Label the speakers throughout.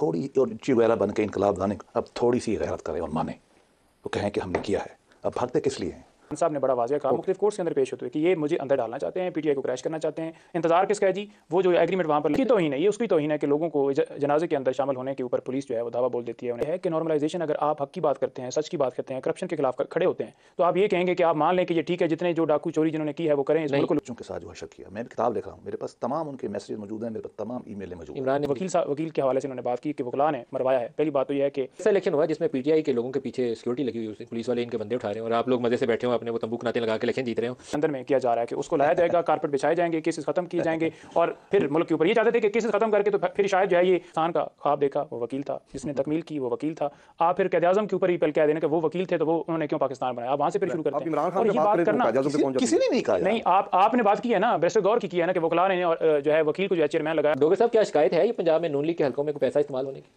Speaker 1: थोड़ी और जी वगैरह बन के इनकलाब लाने अब थोड़ी सी गैरत करें और माने वो कहें कि हमने किया है अब भागते किस लिए हैं
Speaker 2: साहब ने बड़ा वाजिया कहा मुख्तलिफ कोर्ट्स के अंदर पेश होते हुए कि ये मुझे अंदर डालना चाहते हैं पीटीआई को क्रैश करना चाहते हैं इंतजार किसका है जी वो जो एग्रीमेंट वहाँ पर लिखी तो नहीं है उसकी उसकी तो ही है कि लोगों को जनाजे के अंदर शामिल होने के ऊपर पुलिस जो है वो दावा बोल देती है उन्हें है कि नॉर्मलाइजेशन अगर आप हक की बात करते हैं सच की बात करते हैं करप्शन के खिलाफ खड़े होते हैं तो आप ये कहेंगे कि आप मान लें कि ये ठीक है जितने जो डाकू चोरी जिन्होंने की है वो करें बच्चों के साथ जो हशक किया
Speaker 1: मैंने किताब लिखा हूँ मेरे पास तमाम उनके मैसेज मौजूद है मेरे पास तमाम ई मेल मौजूद
Speaker 2: इमरान ने वकील वकील के हवाले से उन्होंने बात
Speaker 3: की कि वकला ने मरवाया है पहली बात तो यह है कि ऐसा इलेक्शन हुआ जिसमें पीटीआई के लोगों के पीछे सिक्योरिटी लगी हुई पुलिस वाले इनके बंदे उठा रहे हैं और आप लोग मजे से बैठे हो अपने वो तंबू नाते लगा के लेखें जीत रहे हो अंदर में किया जा रहा है कि उसको लाया जाएगा कारपेट बिछाए
Speaker 2: जाएंगे केसेस खत्म किए जाएंगे और फिर मुल्क के ऊपर ये चाहते थे कि केसेस खत्म करके तो फिर शायद जो है ये खान का ख्वाब देखा वो वकील था जिसने तकमील की वो वकील था आप फिर कैद आजम के ऊपर ही पहल कह देना कि वो वकील थे तो वो उन्होंने क्यों पाकिस्तान बनाया आप वहाँ से फिर शुरू करते हैं तो करना किसी ने नहीं कहा नहीं आप आपने बात की है ना बैरिस्टर गौर की है ना कि वकला ने जो है वकील को जो है चेयरमैन लगाया डोगे साहब क्या शिकायत है ये पंजाब में नूनली के हल्कों में पैसा इस्तेमाल होने की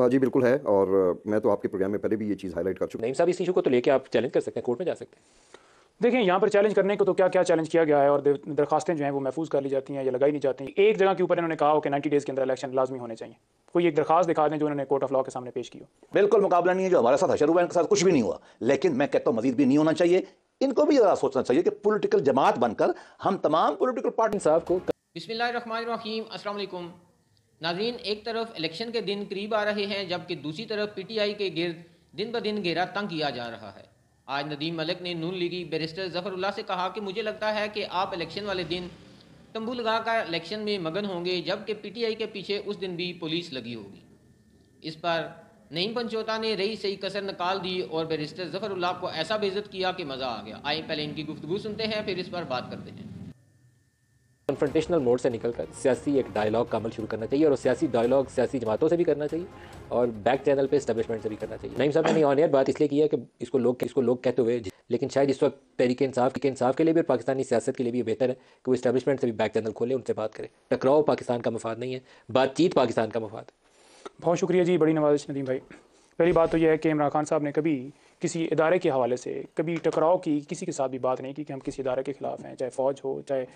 Speaker 4: हाँ जी बिल्कुल है और मैं तो आपके प्रोग्राम में पहले भी ये चीज़ हाईलाइट कर चुका
Speaker 3: नईम साहब इस इशू को तो लेके आप चैलेंज कर सकते हैं कोर्ट में जा सकते हैं
Speaker 2: देखिए यहाँ पर चैलेंज करने को तो क्या क्या चैलेंज किया गया है और दरखास्तें जो हैं वो महफूज कर ली जाती हैं या लगाई नहीं जाती हैं एक जगह के ऊपर इन्होंने कहा हो कि नाइन्टी डेज़ के अंदर इलेक्शन लाजमी होने चाहिए कोई एक दरखास्त दिखा दें जो उन्होंने कोर्ट ऑफ लॉ के सामने पेश की हो
Speaker 1: बिल्कुल मुकाबला नहीं है जो हमारे साथ अशर हुआ इनके साथ कुछ भी नहीं हुआ लेकिन मैं कहता हूँ मजीद भी नहीं होना चाहिए इनको भी ज़रा सोचना चाहिए कि पोलिटिकल जमात बनकर हम तमाम पोलिटिकल पार्टी साहब को
Speaker 5: बिसमीम असल नाजीन एक तरफ इलेक्शन के दिन करीब आ रहे हैं जबकि दूसरी तरफ पी टी आई के गिरद दिन ब दिन घेरा तंग किया जा रहा है आज नदीम मलिक ने नून लीगी बैरिस्टर जफरुल्लाह से कहा कि मुझे लगता है कि आप इलेक्शन वाले दिन तंबू लगाकर इलेक्शन में मगन होंगे जबकि पीटीआई के पीछे उस दिन भी पुलिस लगी होगी इस पर नईम पंचोता ने रही सही कसर निकाल दी और बैरिस्टर जफरुल्ला को ऐसा बेजत किया कि मज़ा आ गया आइए पहले इनकी गुफ्तु सुनते हैं फिर इस पर बात करते हैं
Speaker 3: कन्फ्रंटेशनल मोड से निकल कर सियासी एक डायलॉग का अमल शुरू करना चाहिए और सियासी डायलॉग सियासी जमातों से भी करना चाहिए और बैक चैनल पे इस्टेब्लिशमेंट से भी करना चाहिए नईम साहब मैंने ऑन एयर बात इसलिए की है कि इसको लोग इसको लोग कहते हुए लेकिन शायद इस वक्त तरीके इंसाफ के इंसाफ के लिए भी और पाकिस्तानी सियासत के लिए भी बेहतर है कि वो इस्टेब्लिशमेंट से भी बैक चैनल खोले उनसे बात करें टकराव पाकिस्तान का मफाद नहीं है बातचीत पाकिस्तान का मफाद
Speaker 2: बहुत शुक्रिया जी बड़ी नवाज नदीम भाई पहली बात तो यह है कि इमरान खान साहब ने कभी किसी इदारे के हवाले से कभी टकराव की किसी के साथ भी बात नहीं की कि हम किसी इदारे के ख़िलाफ़ हैं चाहे फ़ौज हो चाहे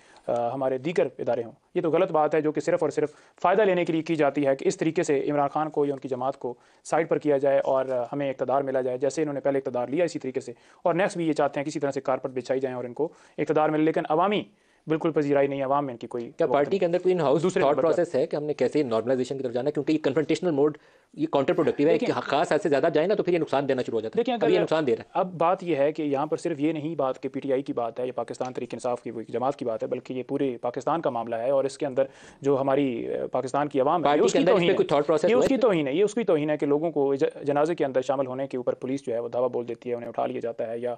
Speaker 2: हमारे दीगर इदारे हों ये तो गलत बात है जो कि सिर्फ और सिर्फ फ़ायदा लेने के लिए की जाती है कि इस तरीके से इमरान खान को या उनकी जमात को साइड पर किया जाए और हमें इकतदार मिला जाए जैसे इन्होंने पहले इकतदार लिया इसी तरीके से और नेक्स्ट भी ये चाहते हैं किसी तरह से कारपेट बिछाई जाए और इनको इकतदार मिले लेकिन अवामी बिल्कुल पजीराई
Speaker 3: नहीं आवाम में इनकी कोई क्या पार्टी के अंदर कोई हाउस दूसरे थॉट प्रोसेस है कि हमने कैसे नॉर्मलाइजेशन की तरफ जाना क्योंकि ये कन्फ्रंटेशनल मोड ये काउंटर प्रोडक्टिव है कि हाँ, खास हद से ज़्यादा जाए ना तो फिर ये नुकसान देना शुरू हो जाता है अगर ये नुकसान दे रहा
Speaker 2: है अब बात यह है कि यहाँ पर सिर्फ ये नहीं बात कि पीटीआई की बात है या पाकिस्तान तरीके इंसाफ की जमात की बात है बल्कि ये पूरे पाकिस्तान का मामला है और इसके अंदर जो हमारी पाकिस्तान की आवाम है उसकी तोहन है ये उसकी तो ही है कि लोगों को जनाजे के अंदर शामिल होने के ऊपर पुलिस जो है वो
Speaker 3: धावा बोल देती है उन्हें उठा लिया जाता है या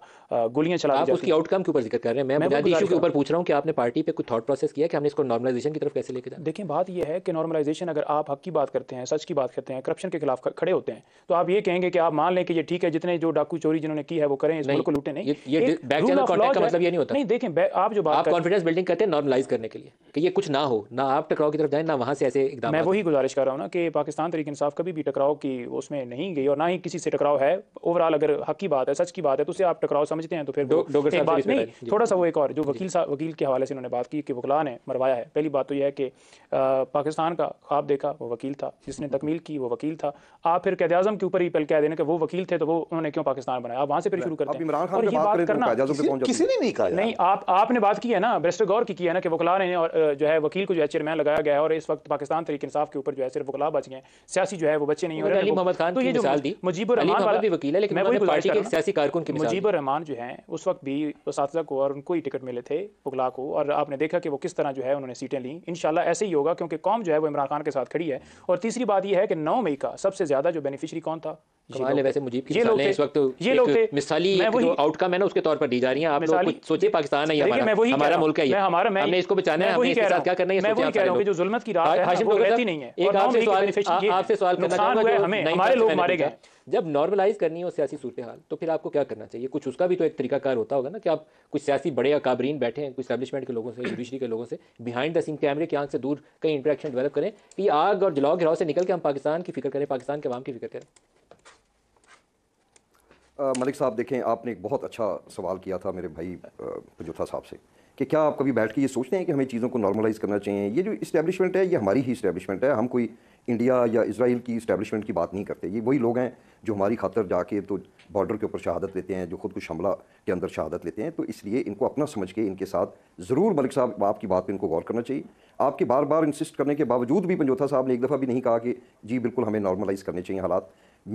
Speaker 3: गोलियां चला उसकी आउटकम के ऊपर जिक्र कर रहे हैं मैं के ऊपर पूछ रहा हूँ कि आपने पार्टी पे कोई थॉट प्रोसेस किया कि हमने इसको नॉर्मलाइजेशन की तरफ कैसे लेके जाए देखिए बात यह है कि नॉर्मलाइजेशन अगर आप हक
Speaker 2: की बात करते हैं सच की बात करते हैं करप्शन के खिलाफ खड़े होते हैं तो आप ये कहेंगे कि आप मान लें कि ये ठीक है जितने जो
Speaker 3: डाकू चोरी जिन्होंने की है वो करें इस मुल्क को लूटे नहीं ये बैक चैनल कांटेक्ट का मतलब ये नहीं होता नहीं देखें आप जो बात आप कॉन्फिडेंस बिल्डिंग करते हैं नॉर्मलाइज करने के लिए कि ये कुछ ना हो ना आप टकराव की तरफ जाए ना वहाँ से ऐसे एकदम मैं वही गुजारिश
Speaker 2: कर रहा हूँ ना कि पाकिस्तान तरीके इंसाफ कभी भी टकराव की उसमें नहीं गई और ना ही किसी से टकराव है ओवरऑल अगर हक की बात है सच की बात है तो उसे आप टकराव समझते हैं तो फिर बात नहीं थोड़ा सा वो एक और जो वकील वकील के हवाले हवाले से इन्होंने बात की कि वकला ने मरवाया है पहली बात तो यह है कि पाकिस्तान का ख्वाब देखा वो वकील था जिसने तकमील की वो वकील था आप फिर कैद आजम के ऊपर ही पहले कह देना कि वो वकील थे तो वो उन्होंने क्यों पाकिस्तान बनाया आप वहाँ से फिर शुरू करते हैं तो किसी ने नहीं कहा नहीं आप आपने बात की है ना बैरिस्टर गौर की है ना कि वकला ने और जो है वकील को जो है चेयरमैन लगाया गया है और इस वक्त पाकिस्तान तरीके इंसाफ के ऊपर जो है सिर्फ वकला बच गए सियासी जो है वो बच्चे नहीं हो रहे मोहम्मद खान तो ये जो मुजीब भी वकील है लेकिन मैं पार्टी के सियासी कारकुन की मुजीब रहमान जो है उस वक्त भी उस को और उनको ही टिकट मिले थे वकला को और आपने देखा कि वो किस तरह जो है उन्होंने सीटें ली इन ऐसे ही होगा क्योंकि कौम जो है वो इमरान खान के साथ खड़ी है और तीसरी बात यह है कि नौ मई का सबसे ज़्यादा जो बेनिफिशरी कौन था कमाल की मिसालें जो
Speaker 3: आउटकम की रात तो है नहीं है जब नॉर्मलाइज करनी हो सियासी सूरत हाल तो फिर आपको क्या करना चाहिए कुछ उसका भी तो एक तरीकाकार होता होगा ना कि आप कुछ सियासी बड़े अकाबरीन बैठे हैं कुछ स्टैब्लिशमेंट के लोगों से जुडिशरी के लोगों से बिहाइंड द सीन कैमरे की आंख से दूर कहीं इंट्रैक्शन डेवलप करें कि आग और जलाओ गिराव से निकल के हम पाकिस्तान की फिक्र करें पाकिस्तान के आवाम की फिक्र करें
Speaker 4: मलिक साहब देखें आपने एक बहुत अच्छा सवाल किया था मेरे भाई पुजोथा साहब से कि क्या आप कभी बैठ के ये सोचते हैं कि हमें चीज़ों को नॉर्मलाइज करना चाहिए ये जो इस्टेब्लिशमेंट है ये हमारी ही इस्टेब्लिशमेंट है हम कोई इंडिया या इसराइल की इस्टेब्लिशमेंट की बात नहीं करते ये वही लोग हैं जो हमारी खातर जाके तो बॉर्डर के ऊपर शहादत लेते हैं जो खुद कुछ हमला के अंदर शहादत लेते हैं तो इसलिए इनको अपना समझ के इनके साथ ज़रूर मलिक साहब आपकी बात पर इनको गौर करना चाहिए आपके बार बार इंसिस्ट करने के बावजूद भी पंजोथा साहब ने एक दफ़ा भी नहीं कहा कि जी बिल्कुल हमें नॉर्मलाइज़ करने चाहिए हालात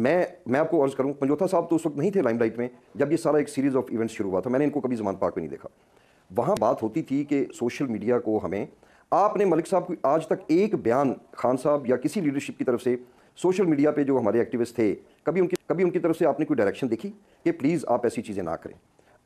Speaker 4: मैं मैं आपको अर्ज़ करूँ पंजोथा साहब तो उस वक्त नहीं थे लाइमलाइट में जब ये सारा एक सीरीज़ ऑफ इवेंट्स शुरू हुआ था मैंने इनको कभी जमान पाक में नहीं देखा वहाँ बात होती थी कि सोशल मीडिया को हमें आपने मलिक साहब को आज तक एक बयान खान साहब या किसी लीडरशिप की तरफ से सोशल मीडिया पे जो हमारे एक्टिविस्ट थे कभी उनकी कभी उनकी तरफ से आपने कोई डायरेक्शन देखी कि प्लीज़ आप ऐसी चीज़ें ना करें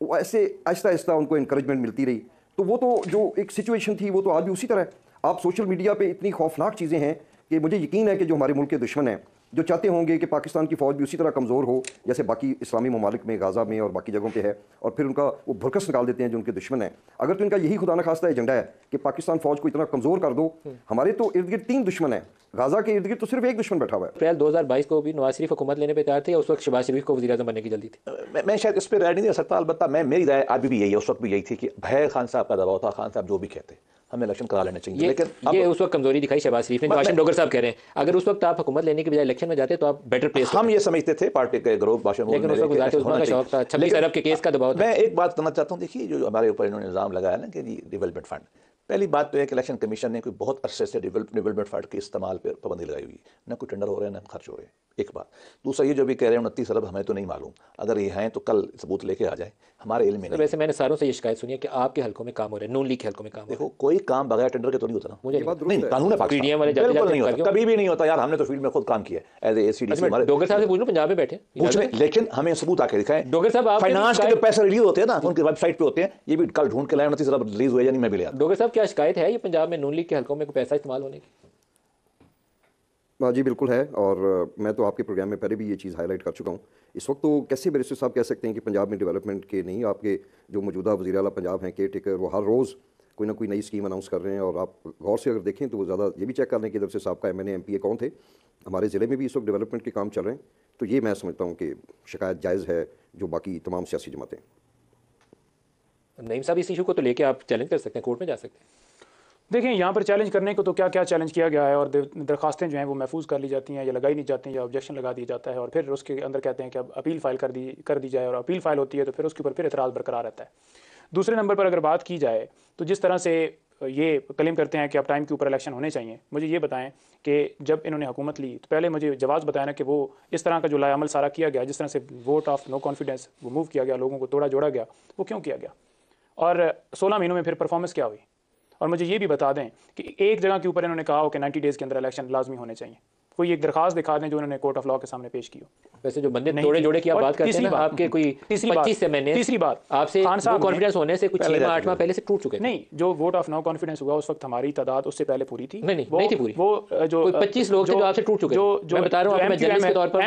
Speaker 4: वो ऐसे आहिस्ता आहिस्ता उनको इंकरेजमेंट मिलती रही तो वो तो जो एक सिचुएशन थी वो तो आज भी उसी तरह है आप सोशल मीडिया पर इतनी खौफनाक चीज़ें हैं कि मुझे यकीन है कि जो हमारे मुल्क के दुश्मन हैं जो चाहते होंगे कि पाकिस्तान की फ़ौज भी उसी तरह कमज़ोर हो जैसे बाकी इस्लामी ममालिक में गाज़ा में और बाकी जगहों पर है और फिर उनका वो भुरकस निकाल देते हैं जो उनके दुश्मन हैं अगर तो इनका यही खुदा न खास्ता एजेंडा है कि पाकिस्तान फ़ौज को इतना कमज़ोर कर दो हमारे तो इर्द गिर्द तीन दुश्मन हैं गाज़ा के इर्द गिर्द तो सिर्फ एक दुश्मन बैठा हुआ है
Speaker 3: अप्रैल दो हज़ार बाईस को भी नवाज शरीफ हुकूमत लेने पर तैयार थे उस वक्त शबाज शरीफ को वजी बनने की जल्दी
Speaker 1: थी मैं शायद इस पर राय नहीं दे सकता अलबत्ता मैं मेरी राय अभी भी यही है उस वक्त भी यही थी कि भैर खान साहब का दबाव था
Speaker 3: खान साहब जो भी कहते हमें इलेक्शन करा लेना चाहिए लेकिन ये उस वक्त कमजोरी दिखाई शहबाज शरीफ ने जो डोगर साहब कह रहे हैं अगर उस वक्त आप हुकूमत लेने के बजाय इलेक्शन में जाते तो आप बेटर प्लेस हम ये समझते थे पार्टी के ग्रुप आशिम लेकिन उस वक्त का शौक था छब्बीस अरब के केस का दबाव मैं एक बात करना चाहता हूँ
Speaker 1: देखिए जो हमारे ऊपर इन्होंने इल्ज़ाम लगाया ना कि डेवलपमेंट फंड पहली बात तो है कि इलेक्शन कमीशन ने कोई बहुत अरसे से डेवलपमेंट फंड के इस्तेमाल पर पाबंदी लगाई हुई है ना कोई टेंडर हो रहा है ना खर्च हो रहे हैं एक बात दूसरा ये जो भी कह रहे हैं उनतीस अरब हमें तो नहीं मालूम अगर
Speaker 3: ये हैं तो कल सबूत
Speaker 1: लेके आ जाए हमारे इलम में वैसे
Speaker 3: मैंने सारों से ये शिकायत सुनी है कि आपके हल्कों में काम हो रहा है नून लीग के हल्कों में काम देखो कोई काम बगैर टेंडर के तो नहीं होता मुझे नहीं कानून है नहीं होता कभी भी नहीं
Speaker 1: होता यार हमने तो फील्ड में खुद काम किया एज ए सी अच्छा, डोगर साहब से पूछ लो
Speaker 3: पंजाब में बैठे पूछ
Speaker 1: लेकिन हमें सबूत आके दिखाए डोगर साहब फाइनेंस के जो पैसे रिलीज होते हैं ना उनकी वेबसाइट पे होते हैं ये भी कल ढूंढ के लाए उनतीस अरब रिलीज हुए या नहीं
Speaker 4: मैं भी
Speaker 3: डोगर साहब क्या शिकायत है ये पंजाब में नून लीग के हलकों में कोई पैसा इस्तेमाल होने की
Speaker 4: हाँ जी बिल्कुल है और मैं तो आपके प्रोग्राम में पहले भी ये चीज़ हाईलाइट कर चुका हूँ इस वक्त तो कैसे बैरिस्टर साहब कह सकते हैं कि पंजाब में डेवलपमेंट के नहीं आपके जो मौजूदा वजी अला पंजाब हैं केयर टेकर वो हर रोज़ कोई ना कोई नई स्कीम अनाउंस कर रहे हैं और आप गौर से अगर देखें तो वो ज़्यादा ये भी चेक कर लें कि इधर से साहब का M N M P A कौन थे हमारे ज़िले में भी इस वक्त डेवलपमेंट के काम चल रहे हैं तो ये मैं समझता हूँ कि शिकायत जायज़ है जो बाकी तमाम सियासी जमातें
Speaker 3: नईम साहब इस इशू को तो लेके आप चैलेंज कर सकते हैं कोर्ट में जा सकते हैं
Speaker 2: देखिए यहाँ पर चैलेंज करने को तो क्या क्या चैलेंज किया गया है और दरखास्तें जो हैं वो महफूज कर ली जाती हैं या लगाई नहीं जाती हैं या ऑब्जेक्शन लगा दिया जाता है और फिर उसके अंदर कहते हैं कि अब अपील फाइल कर दी कर दी जाए और अपील फाइल होती है तो फिर उसके ऊपर फिर एतराज़ बरकरार रहता है दूसरे नंबर पर अगर बात की जाए तो जिस तरह से ये क्लेम करते हैं कि अब टाइम के ऊपर इलेक्शन होने चाहिए मुझे ये बताएं कि जब इन्होंने हुकूमत ली तो पहले मुझे जवाब बताया ना कि वो इस तरह का जो लायामल सारा किया गया जिस तरह से वोट ऑफ नो कॉन्फिडेंस वो मूव किया गया लोगों को तोड़ा जोड़ा गया वो क्यों किया गया और 16 महीनों में फिर परफॉर्मेंस क्या हुई और मुझे ये भी बता दें कि एक जगह के ऊपर इन्होंने कहा हो कि नाइन्टी डेज़ के अंदर इलेक्शन लाजमी होने चाहिए कोई एक दरखास्त दिखा दें जो उन्होंने कोर्ट ऑफ लॉ के सामने पेश की हो वैसे जो बंदे जोड़े जोड़े की आप बात करते हैं ना आपके
Speaker 3: कोई तीसरी बात से मैंने तीसरी बात आपसे खान साहब कॉन्फिडेंस होने से कुछ आठ माह पहले से
Speaker 2: टूट चुके नहीं जो वोट ऑफ नो कॉन्फिडेंस हुआ उस वक्त हमारी तादाद उससे पहले पूरी थी नहीं नहीं थी पूरी वो जो पच्चीस लोग जो
Speaker 3: आपसे टूट चुके जो
Speaker 2: जो बता रहा हूँ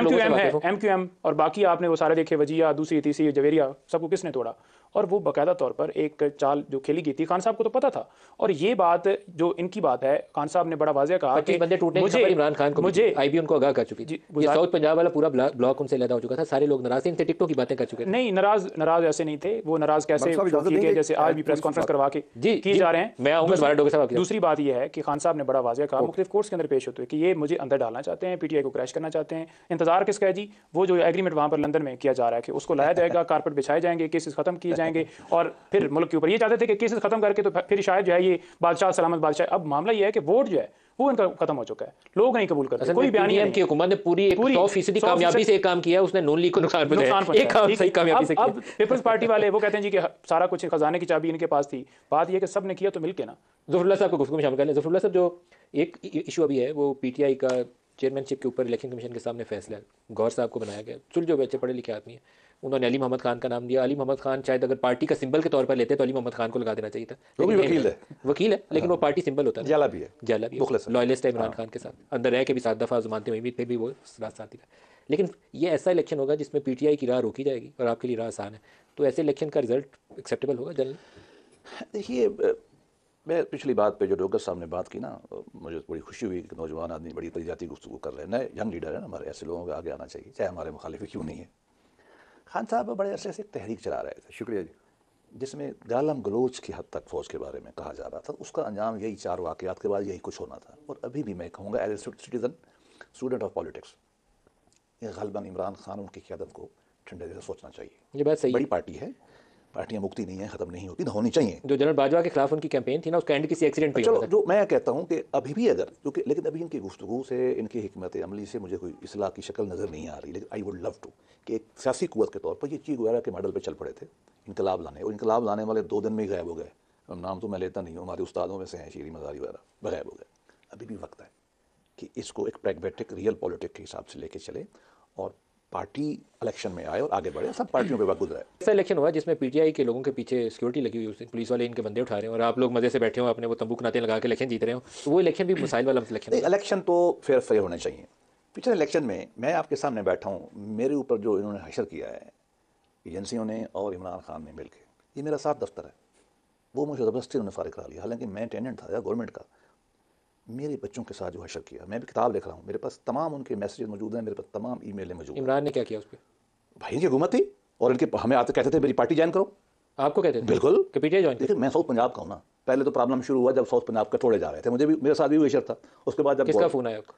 Speaker 2: एम क्यू एम और बाकी आपने वो सारे देखे वजिया दूसरी तीसरी जवेरिया सबको किसने तोड़ा और वो बाकायदा तौर पर एक चाल जो खेली गई थी खान साहब को तो पता था और ये बात जो इनकी बात है खान साहब ने बड़ा वाजिया कहा कि बंदे टूटने मुझे इमरान खान को मुझे
Speaker 3: आईबी उनको आगाह कर चुकी थी साउथ पंजाब वाला पूरा ब्लॉक उनसे लदा हो चुका था सारे लोग नाराज थे टिकटों की बातें कर चुके नहीं नाराज नाराज ऐसे नहीं थे वो नाराज कैसे जैसे आज भी प्रेस कॉन्फ्रेंस करवा के किए
Speaker 2: जा रहे हैं मैं आऊंगा डोगे साहब दूसरी बात यह है कि खान साहब ने बड़ा वाजिया कहा मुख्तलिफ कोर्स के अंदर पेश होते हुए कि ये मुझे अंदर डालना चाहते हैं पीटीआई को क्रैश करना चाहते हैं इंतजार किसका है जी वो जो एग्रीमेंट वहां पर लंदन में किया जा रहा है कि उसको लाया जाएगा कारपेट बिछाए जाएंगे केसेस खत्म किए जाएंगे जाएंगे और फिर मुल्क के ऊपर ये चाहते थे कि केसेस खत्म करके तो फिर शायद जो है ये बादशाह सलामत बादशाह अब मामला ये है कि वोट जो है वो इनका खत्म हो चुका है लोग नहीं कबूल
Speaker 3: करते कोई बयान नहीं की हुकूमत ने पूरी पूरी सौ फीसदी कामयाबी से एक काम किया उसने नून लीग को नुकसान पहुंचाया अब
Speaker 2: पीपल्स पार्टी वाले वो कहते हैं जी कि सारा कुछ खजाने की चाबी इनके पास थी बात यह कि सब ने
Speaker 3: किया तो मिलकर ना जफरुल्ला साहब को गुफ्तु में शामिल कर लें जफरुल्ला साहब जो एक इशू अभी है वो पीटीआई का चेयरमैनशिप के ऊपर इलेक्शन कमीशन के सामने फैसला गौर साहब को बनाया गया चुल जो बच्चे पढ़े लिखे आदमी है उन्होंने अली मोहम्मद खान का नाम दिया अली मोहम्मद खान शायद अगर पार्टी का सिंबल के तौर पर लेते तो अली मोहम्मद खान को लगा देना चाहिए था वो भी वकील है वकील है लेकिन वो हाँ। पार्टी सिंबल होता है जाला भी है जाला भी लॉयलिस्ट है इमरान हाँ। खान के साथ अंदर रह के भी सात दफ़ा जुमानते हुए पे भी वो साथी था लेकिन ये ऐसा इलेक्शन होगा जिसमें पीटीआई की राह रोकी जाएगी और आपके लिए राह आसान है तो ऐसे इलेक्शन का रिजल्ट एक्सेप्टेबल होगा जनरल देखिए
Speaker 1: मैं पिछली बात पे जो डोगर साहब ने बात की ना मुझे बड़ी खुशी हुई कि नौजवान आदमी बड़ी तरीजाती गुफ्तु कर रहे हैं नए यंग लीडर है ना हमारे ऐसे लोगों का आगे आना चाहिए चाहे हमारे मुखालिफ क्यों नहीं है खान साहब बड़े अरसे से तहरीक चला रहे थे शुक्रिया जी जिसमें गालम गलोच की हद तक फौज के बारे में कहा जा रहा था उसका अंजाम यही चार वाक़ात के बाद यही कुछ होना था और अभी भी मैं कहूँगा as a citizen student of politics ये गलबन इमरान खान उनकी क्यादत को ठंडे से सोचना
Speaker 3: चाहिए ये बात सही बड़ी पार्टी है पार्टियां मुक्ति नहीं है खत्म नहीं होती तो होनी चाहिए जो जनरल बाजवा के खिलाफ उनकी कैंपेन थी ना उसका एंड किसी एक्सीडेंट पे चलो
Speaker 1: जो मैं कहता हूँ कि अभी भी अगर क्योंकि लेकिन अभी इनकी गुफ्तु से इनकी हमत अमली से मुझे कोई इसलाह की शक्ल नज़र नहीं आ रही लेकिन आई वुड लव टू कि एक सियासी कुत के तौर पर ये ची वगैरह के मॉडल पर चल पड़े थे इनकलाब लाने और इनकलाब लाने वाले दो दिन में ही गायब हो गए नाम तो मैं लेता नहीं हूँ हमारे उस्तादों में से हैं शीरी मजारी वगैरह गायब हो गए अभी भी वक्त है कि इसको एक प्रैग्मेटिक रियल पॉलिटिक के हिसाब से लेके चले और पार्टी इलेक्शन में आए और आगे बढ़े सब पार्टियों के बाद गुजरा है
Speaker 3: ऐसा इलेक्शन हुआ जिसमें पीटीआई के लोगों के पीछे सिक्योरिटी लगी हुई पुलिस वाले इनके बंदे उठा रहे हैं और आप लोग मजे से बैठे हो अपने वो तंबू नाते लगा के इलेक्शन जीत रहे हो तो वो इलेक्शन भी मिसाइल वाला इलेक्शन इलेक्शन तो फेयर फेयर होना
Speaker 1: चाहिए पिछले इलेक्शन में मैं आपके सामने बैठा हूँ मेरे ऊपर जो इन्होंने हशर किया है एजेंसियों ने और इमरान खान ने मिलकर ये मेरा साथ दफ्तर है वो मुझे ज़बरदस्ती उन्होंने फारिग करा लिया हालांकि मैं टेंडेंट था गवर्नमेंट का मेरे बच्चों के साथ जो हशर किया मैं भी किताब लिख रहा हूँ मेरे पास तमाम उनके मैसेज मौजूद हैं मेरे पास तमाम ई मेलें मौजूद
Speaker 3: इमरान ने क्या किया उस पर
Speaker 1: भाई जी हुकूमत थी और इनके हमें आते कहते थे मेरी पार्टी ज्वाइन करो आपको कहते थे बिल्कुल ज्वाइन देखिए मैं साउथ पंजाब का हूँ ना पहले तो प्रॉब्लम शुरू हुआ जब साउथ पंजाब के थोड़े जा रहे थे मुझे भी मेरे साथ भी हुई था उसके बाद जब किसका फ़ोन आया आपको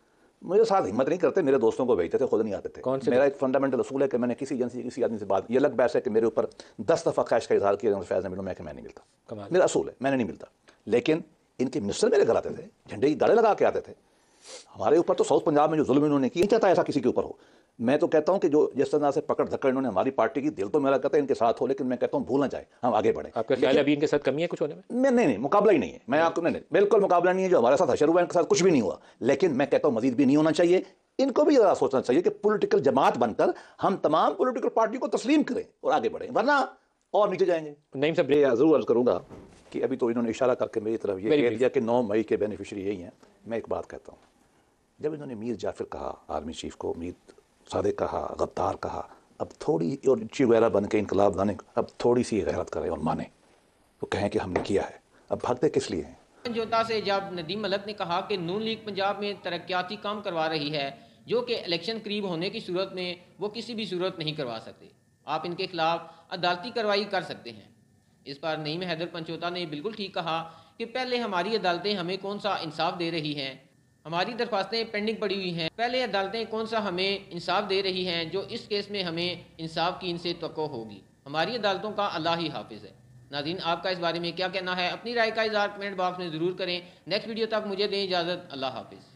Speaker 1: मेरे साथ हिम्मत नहीं करते मेरे दोस्तों को भेजते थे खुद नहीं आते थे कौन से मेरा एक फंडामेंटल असूल है कि मैंने किसी एजेंसी किसी आदमी से बात ये अलग बहस है कि मेरे ऊपर दस दफ़ा कैश का इजहार किया तो फैज़ मिलो मैं कि मैं नहीं
Speaker 3: मिलता
Speaker 1: मेरा असूल है मैंने नहीं मिलता लेकिन इनके मिस्र मेरे घर आते थे झंडे की दाड़े लगा के आते थे हमारे ऊपर तो साउथ पंजाब में जो जुल्म इन्होंने किया नहीं चाहता ऐसा किसी के ऊपर हो मैं तो कहता हूं कि जो जिस तरह से पकड़ धक्कड़ इन्होंने हमारी पार्टी की दिल तो मेरा कहता है इनके साथ हो लेकिन मैं कहता हूं भूल ना जाए हम आगे बढ़े आपका ख्याल अभी
Speaker 3: इनके साथ कमी है कुछ होने
Speaker 1: में नहीं नहीं मुकाबला ही नहीं है मैं आपको नहीं बिल्कुल मुकाबला नहीं है जो हमारे साथ हशर हुआ इनके साथ कुछ भी नहीं हुआ लेकिन मैं कहता हूँ मजीद भी नहीं होना चाहिए इनको भी ज़रा सोचना चाहिए कि पोलिटिकल जमात बनकर हम तमाम पोलिटिकल पार्टी को तस्लीम करें और आगे बढ़ें वरना और नीचे जाएंगे नहीं सब जरूर अर्ज करूँगा कि अभी तो इन्होंने इशारा करके मेरी तरफ ये कह दिया कि नौ मई के बेनिफिशरी यही हैं मैं एक बात कहता हूँ जब इन्होंने मीर जाफिर कहा आर्मी चीफ को मीर सादे कहा गद्दार कहा अब थोड़ी और वगैरह बन के इनकलाब लाने अब थोड़ी सी गैरत करें और माने वो कहें कि हमने किया है अब भागते किस लिए हैं
Speaker 5: जोता से जब नदीम मलक ने कहा कि नून लीग पंजाब में तरक्याती काम करवा रही है जो कि इलेक्शन करीब होने की सूरत में वो किसी भी सूरत नहीं करवा सकते आप इनके खिलाफ अदालती कार्रवाई कर सकते हैं इस पर नईम हैदर पंचोता ने बिल्कुल ठीक कहा कि पहले हमारी अदालतें हमें कौन सा इंसाफ दे रही हैं हमारी दरख्वास्तें पेंडिंग पड़ी हुई हैं पहले अदालतें कौन सा हमें इंसाफ दे रही हैं जो इस केस में हमें इंसाफ की इनसे तो होगी हमारी अदालतों का अल्लाह ही हाफिज़ है नाजीन आपका इस बारे में क्या कहना है अपनी राय का इजहार कमेंट बॉक्स में ज़रूर करें नेक्स्ट वीडियो तक मुझे दें इजाज़त अल्लाह हाफिज़